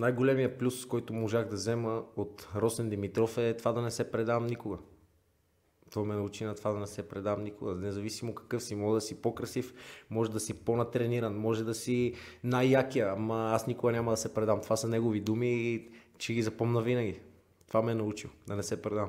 най-големия плюс, който можах да взема от Росен Димитров е това да не се предам никога. Това ме научи на това да не се предам никога. Независимо какъв си, може да си по-красив, може да си по-натрениран, може да си най-якия, ама аз никога няма да се предам. Това са негови думи и че ги запомна винаги. Това ме е научил, да не се предам.